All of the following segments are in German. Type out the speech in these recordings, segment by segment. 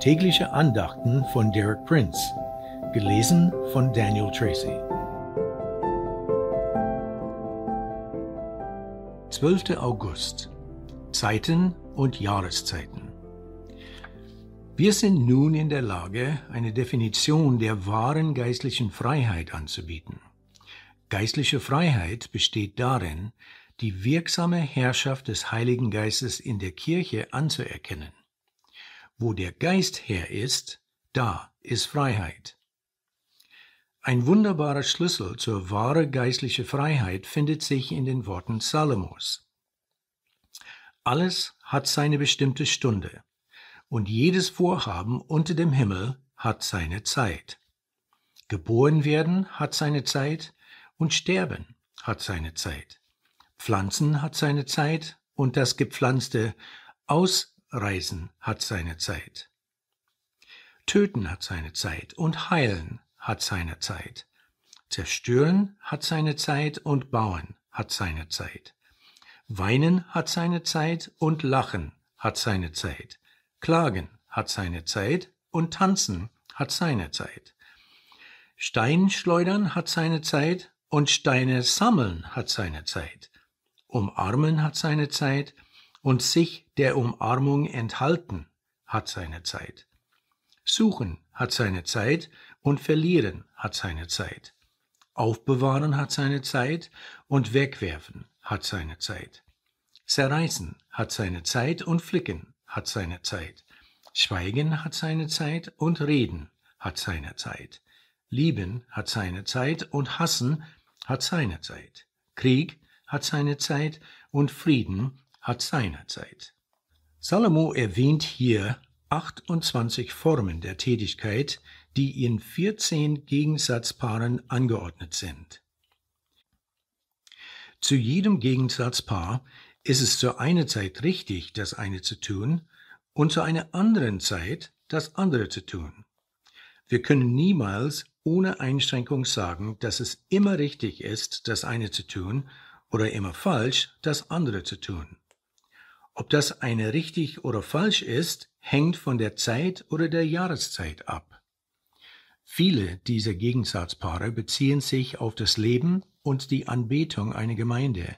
Tägliche Andachten von Derek Prince, gelesen von Daniel Tracy. 12. August Zeiten und Jahreszeiten Wir sind nun in der Lage, eine Definition der wahren geistlichen Freiheit anzubieten. Geistliche Freiheit besteht darin, die wirksame Herrschaft des Heiligen Geistes in der Kirche anzuerkennen. Wo der Geist her ist, da ist Freiheit. Ein wunderbarer Schlüssel zur wahren geistlichen Freiheit findet sich in den Worten Salomos. Alles hat seine bestimmte Stunde und jedes Vorhaben unter dem Himmel hat seine Zeit. Geboren werden hat seine Zeit und sterben hat seine Zeit. Pflanzen hat seine Zeit und das Gepflanzte aus Reisen hat seine Zeit. Töten hat seine Zeit und heilen hat seine Zeit. Zerstören hat seine Zeit und bauen hat seine Zeit. Weinen hat seine Zeit und lachen hat seine Zeit. Klagen hat seine Zeit und tanzen hat seine Zeit. Stein schleudern hat seine Zeit und Steine sammeln hat seine Zeit. Umarmen hat seine Zeit und sich der Umarmung enthalten hat seine Zeit. Suchen hat seine Zeit und verlieren hat seine Zeit. Aufbewahren hat seine Zeit und wegwerfen hat seine Zeit. Zerreißen hat seine Zeit und flicken hat seine Zeit. Schweigen hat seine Zeit und reden hat seine Zeit. Lieben hat seine Zeit und hassen hat seine Zeit. Krieg hat seine Zeit und Frieden hat seine Zeit. Salomo erwähnt hier 28 Formen der Tätigkeit, die in 14 Gegensatzpaaren angeordnet sind. Zu jedem Gegensatzpaar ist es zur einen Zeit richtig, das eine zu tun und zu einer anderen Zeit das andere zu tun. Wir können niemals ohne Einschränkung sagen, dass es immer richtig ist, das eine zu tun oder immer falsch, das andere zu tun. Ob das eine richtig oder falsch ist, hängt von der Zeit oder der Jahreszeit ab. Viele dieser Gegensatzpaare beziehen sich auf das Leben und die Anbetung einer Gemeinde,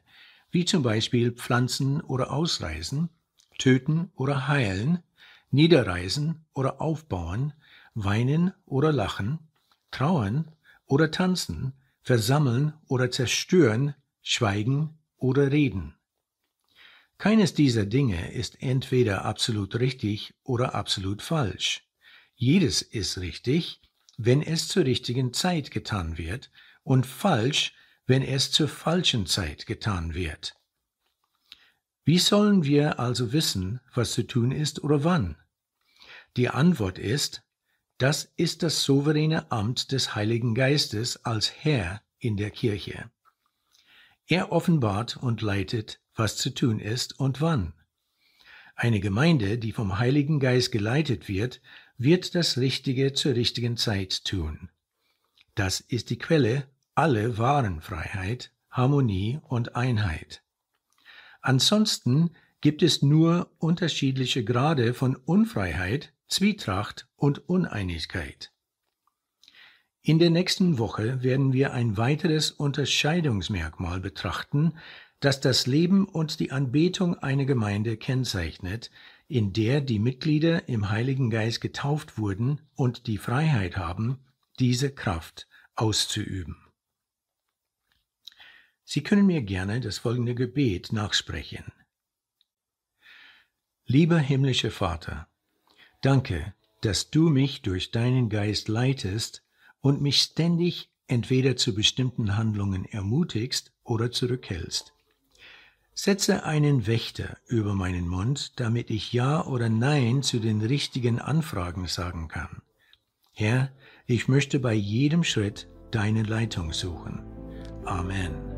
wie zum Beispiel pflanzen oder Ausreisen, töten oder heilen, Niederreisen oder aufbauen, weinen oder lachen, trauern oder tanzen, versammeln oder zerstören, schweigen oder reden. Keines dieser Dinge ist entweder absolut richtig oder absolut falsch. Jedes ist richtig, wenn es zur richtigen Zeit getan wird, und falsch, wenn es zur falschen Zeit getan wird. Wie sollen wir also wissen, was zu tun ist oder wann? Die Antwort ist, das ist das souveräne Amt des Heiligen Geistes als Herr in der Kirche. Er offenbart und leitet, was zu tun ist und wann. Eine Gemeinde, die vom Heiligen Geist geleitet wird, wird das Richtige zur richtigen Zeit tun. Das ist die Quelle aller wahren Freiheit, Harmonie und Einheit. Ansonsten gibt es nur unterschiedliche Grade von Unfreiheit, Zwietracht und Uneinigkeit. In der nächsten Woche werden wir ein weiteres Unterscheidungsmerkmal betrachten, das das Leben und die Anbetung einer Gemeinde kennzeichnet, in der die Mitglieder im Heiligen Geist getauft wurden und die Freiheit haben, diese Kraft auszuüben. Sie können mir gerne das folgende Gebet nachsprechen. Lieber himmlischer Vater, danke, dass du mich durch deinen Geist leitest, und mich ständig entweder zu bestimmten Handlungen ermutigst oder zurückhältst. Setze einen Wächter über meinen Mund, damit ich Ja oder Nein zu den richtigen Anfragen sagen kann. Herr, ich möchte bei jedem Schritt deine Leitung suchen. Amen.